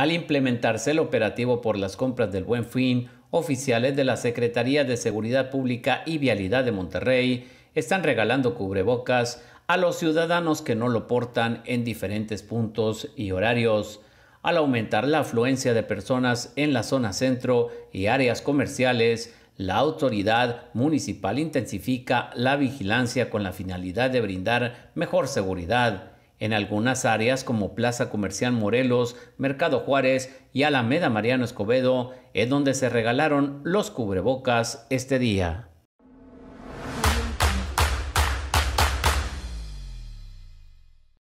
Al implementarse el operativo por las compras del Buen Fin, oficiales de la Secretaría de Seguridad Pública y Vialidad de Monterrey están regalando cubrebocas a los ciudadanos que no lo portan en diferentes puntos y horarios. Al aumentar la afluencia de personas en la zona centro y áreas comerciales, la autoridad municipal intensifica la vigilancia con la finalidad de brindar mejor seguridad. En algunas áreas como Plaza Comercial Morelos, Mercado Juárez y Alameda Mariano Escobedo es donde se regalaron los cubrebocas este día.